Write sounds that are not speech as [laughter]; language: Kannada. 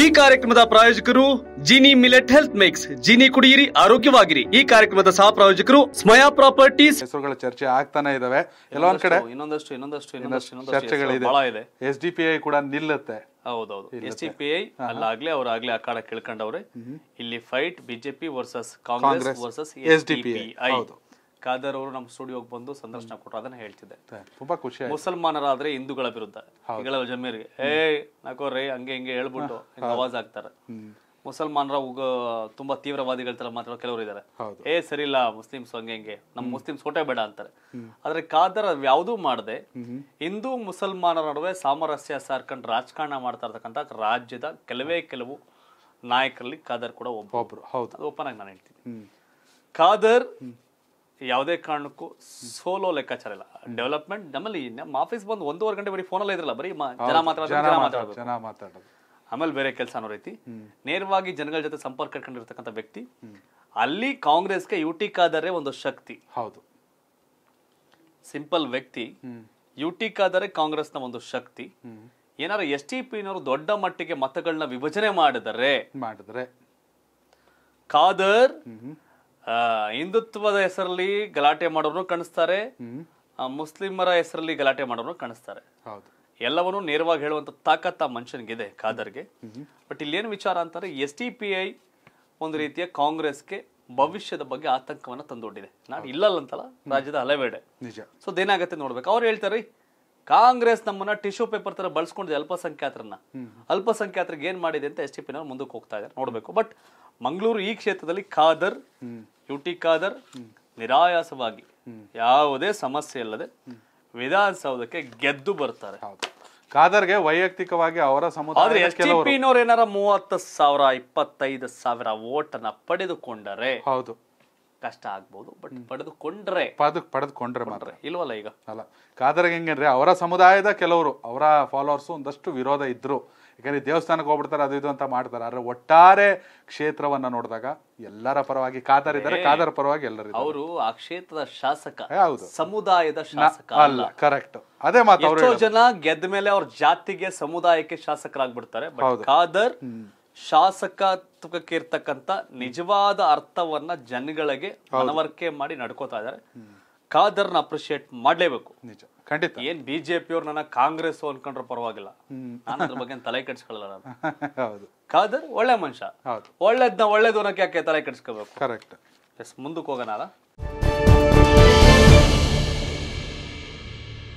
ಈ ಕಾರ್ಯಕ್ರಮದ ಪ್ರಾಯೋಜಕರು Gini millet health mix Gini ಕುಡಿಯಿರಿ ಆರೋಗ್ಯವಾಗಿರಿ ಈ ಕಾರ್ಯಕ್ರಮದ ಸಹ ಪ್ರಾಯೋಜಕರು ಸ್ಮಯಾ ಪ್ರಾಪರ್ಟೀಸ್ ಹೆಸರುಗಳ ಚರ್ಚೆ ಆಗ್ತಾನೆ ಇದಾವೆ ಎಲ್ಲೊಂದ್ ಕಡೆ ಇನ್ನೊಂದಷ್ಟು ಇನ್ನೊಂದಷ್ಟು ಇನ್ನೊಂದಷ್ಟು ಚರ್ಚೆಗಳಿದೆ ಇದೆ ಎಸ್ ಡಿ ಪಿ ಐ ಕೂಡ ನಿಲ್ಲುತ್ತೆ ಹೌದೌದು ಎಸ್ ಡಿ ಪಿ ಐ ಆಗ್ಲಿ ಆ ಕಾಡ ಕೇಳ್ಕೊಂಡವ್ರೆ ಇಲ್ಲಿ fight BJP versus Congress versus S D P I Khader ಅವರು ನಮ್ಮ ಸ್ಟುಡಿಯೋಗೆ ಬಂದು ಸಂದರ್ಶನ ಕೊಟ್ಟರು ಅದನ್ನ ಹೇಳ್ತಿದ್ದೆ ತುಂಬಾ ಖುಷಿ ಮುಸಲ್ಮಾನರಾದ್ರೆ ಹಿಂದೂಗಳ ವಿರುದ್ಧ ಜಮೀರಿಗೆ ಜಮೀರ್ಗೆ ಏ ರೇ ಹಂಗೆ ಹಿಂಗೆ ಹೇಳ್ಬಿಟ್ಟು ಅವಾಜ್ ಆಗ್ತಾರೆ ಮುಸಲ್ಮಾನರ ತುಂಬಾ ತೀವ್ರವಾದಿಗಳ ತರ ಮಾತಾಡೋ ಕೆಲವರು ಇದ್ದಾರೆ ಏ ಸರಿ ಮುಸ್ಲಿಮ್ಸ್ ಹಂಗೆ ಹಿಂಗೆ ನಮ್ ಮುಸ್ಲಿಮ್ಸ್ ಹೊಟ್ಟೆ ಬೇಡ ಅಂತಾರೆ ಆದ್ರೆ ಖಾದರ್ ಯಾವುದೂ ಮಾಡದೆ ಹಿಂದೂ ಮುಸಲ್ಮಾನರ ನಡುವೆ ಸಾಮರಸ್ಯ ಸಾರ್ಕೊಂಡು ರಾಜಕಾರಣ ಮಾಡ್ತಾ ಇರ್ತಕ್ಕಂತ ರಾಜ್ಯದ ಕೆಲವೇ ಕೆಲವು ನಾಯಕರಲ್ಲಿ ಖಾದರ್ ಕೂಡ ಒಬ್ಬರು ಹೌದು ಓಪನ್ ಆಗಿ ನಾನು ಹೇಳ್ತೀನಿ ಖಾದರ್ ಯಾವುದೇ ಕಾರಣಕ್ಕೂ ಸೋಲೋ ಲೆಕ್ಕಾಚಾರ ಇಲ್ಲ ಡೆವಲಪ್ಮೆಂಟ್ ನಮ್ಮಲ್ಲಿ ನಮ್ಮ ಆಫೀಸ್ ಬಂದು ಒಂದೂವರೆ ಗಂಟೆ ಬರೀ ಫೋನಲ್ಲೇ ಇದ್ರಲ್ಲ ಬರೀ ಜನ ಮಾತಾಡೋದು ಆಮೇಲೆ ಬೇರೆ ಕೆಲಸ ಅನ್ನೋ ರೀತಿ ನೇರವಾಗಿ ಜನಗಳ ಜೊತೆ ಸಂಪರ್ಕ ಇಟ್ಕೊಂಡಿರ್ತಕ್ಕಂಥ ವ್ಯಕ್ತಿ ಅಲ್ಲಿ ಕಾಂಗ್ರೆಸ್ಗೆ ಯುಟಿಕಾದರೆ ಒಂದು ಶಕ್ತಿ ಹೌದು ಸಿಂಪಲ್ ವ್ಯಕ್ತಿ ಕಾಂಗ್ರೆಸ್ ಕಾಂಗ್ರೆಸ್ನ ಒಂದು ಶಕ್ತಿ ಏನಾರ ಎಸ್ ಟಿ ಪಿನವರು ದೊಡ್ಡ ಮಟ್ಟಿಗೆ ಮತಗಳನ್ನ ವಿಭಜನೆ ಮಾಡಿದರೆ ಮಾಡಿದ್ರೆ ಕಾದರ್ ಹಿಂದುತ್ವದ ಹೆಸರಲ್ಲಿ ಗಲಾಟೆ ಮಾಡೋರು ಕಾಣಿಸ್ತಾರೆ ಮುಸ್ಲಿಮರ ಹೆಸರಲ್ಲಿ ಗಲಾಟೆ ಮಾಡೋರು ಕಾಣಿಸ್ತಾರೆ ಎಲ್ಲವನ್ನೂ ನೇರವಾಗಿ ಹೇಳುವಂತ ತಾಕತ್ತ ಮನುಷ್ಯನಿಗಿದೆ ಖಾದರ್ಗೆ ಬಟ್ ಇಲ್ಲಿ ಏನು ವಿಚಾರ ಅಂತಾರೆ ಎಸ್ ಟಿ ಪಿ ಐ ಒಂದು ರೀತಿಯ ಕಾಂಗ್ರೆಸ್ಗೆ ಭವಿಷ್ಯದ ಬಗ್ಗೆ ಆತಂಕವನ್ನ ತಂದೊಡ್ಡಿದೆ ನಾನು ಇಲ್ಲಲ್ಲ ಅಂತಲ್ಲ ರಾಜ್ಯದ ಹಲವೆಡೆ ನಿಜ ಸೊ ಅದೇನಾಗತ್ತೆ ನೋಡ್ಬೇಕು ಅವ್ರು ಹೇಳ್ತಾರೆ ಕಾಂಗ್ರೆಸ್ ನಮ್ಮನ್ನ ಟಿಶ್ಯೂ ಪೇಪರ್ ತರ ಬಳಸ್ಕೊಂಡಿದೆ ಅಲ್ಪಸಂಖ್ಯಾತರನ್ನ ಅಲ್ಪಸಂಖ್ಯಾತರಿಗೆ ಏನ್ ಮಾಡಿದೆ ಅಂತ ಎಸ್ ಟಿ ಪಿ ಮುಂದಕ್ಕೆ ಹೋಗ್ತಾ ಇದ್ದಾರೆ ನೋಡ್ಬೇಕು ಬಟ್ ಮಂಗಳೂರು ಈ ಕ್ಷೇತ್ರದಲ್ಲಿ ಖಾದರ್ ಖಾದರ್ ನಿರಾಯಾಸವಾಗಿ ಯಾವುದೇ ಸಮಸ್ಯೆ ಇಲ್ಲದೆ ವಿಧಾನಸೌಧಕ್ಕೆ ಗೆದ್ದು ಬರ್ತಾರೆ ಖಾದರ್ಗೆ ವೈಯಕ್ತಿಕವಾಗಿ ಅವರ ಸಮುದಾಯ ಏನಾರ ಮೂವತ್ತು ಸಾವಿರ ಇಪ್ಪತ್ತೈದು ಸಾವಿರ ಅನ್ನ ಪಡೆದುಕೊಂಡರೆ ಹೌದು ಕಷ್ಟ ಆಗ್ಬೋದು ಬಟ್ ಪಡೆದುಕೊಂಡ್ರೆ ಪಡೆದು ಪಡೆದುಕೊಂಡ್ರೆ ಮಾತ್ರ ಇಲ್ವಲ್ಲ ಈಗ ಅಲ್ಲ ಕಾದರಗೆ ಹೆಂಗಂದ್ರೆ ಅವರ ಸಮುದಾಯದ ಕೆಲವರು ಅವರ ಫಾಲೋವರ್ಸ್ ಒಂದಷ್ಟು ವಿರೋಧ ಇದ್ರು ಯಾಕಂದ್ರೆ ದೇವಸ್ಥಾನಕ್ಕೆ ಹೋಗ್ಬಿಡ್ತಾರೆ ಅದು ಇದು ಅಂತ ಮಾಡ್ತಾರೆ ಆದ್ರೆ ಒಟ್ಟಾರೆ ಕ್ಷೇತ್ರವನ್ನ ನೋಡಿದಾಗ ಎಲ್ಲರ ಪರವಾಗಿ ಕಾದರ್ ಇದ್ದಾರೆ ಕಾದರ ಪರವಾಗಿ ಎಲ್ಲರಿದ್ದಾರೆ ಅವರು ಆ ಕ್ಷೇತ್ರದ ಶಾಸಕ ಹೌದು ಸಮುದಾಯದ ಶಾಸಕ ಅಲ್ಲ ಕರೆಕ್ಟ್ ಅದೇ ಮಾತು ಜನ ಗೆದ್ದ ಮೇಲೆ ಅವ್ರ ಜಾತಿಗೆ ಸಮುದಾಯಕ್ಕೆ ಶಾಸಕರಾಗ್ಬಿಡ್ತಾರೆ ಬಟ್ ಕಾದರ್ ಶಾಸಕತ್ವಕ್ಕೆ ಇರ್ತಕ್ಕಂಥ ನಿಜವಾದ ಅರ್ಥವನ್ನ ಜನಗಳಿಗೆ ಮನವರಿಕೆ ಮಾಡಿ ನಡ್ಕೋತಾ ಇದ್ದಾರೆ ಖಾದರ್ನ ಅಪ್ರಿಶಿಯೇಟ್ ಮಾಡಲೇಬೇಕು ನಿಜ ಖಂಡಿತ ಏನ್ ಬಿಜೆಪಿ ನನ್ನ ಕಾಂಗ್ರೆಸ್ ಅನ್ಕೊಂಡ್ರೆ ಪರವಾಗಿಲ್ಲ ಅದ್ರ ಬಗ್ಗೆ ತಲೆ ಕೆಡ್ಸ್ಕೊಳ್ಳಲ್ಲ ನಾನು [laughs] ಹೌದು ಖಾದರ್ ಒಳ್ಳೆ ಮನುಷ್ಯ ಒಳ್ಳೇದ್ನ ಒಳ್ಳೇದು ಅನ್ನೋಕೆ ಯಾಕೆ ತಲೆ ಕೆಡ್ಸ್ಕೋಬೇಕು ಕರೆಕ್ಟ್ ಎಸ್ ಮುಂದಕ್ಕೆ ಹೋಗೋಣ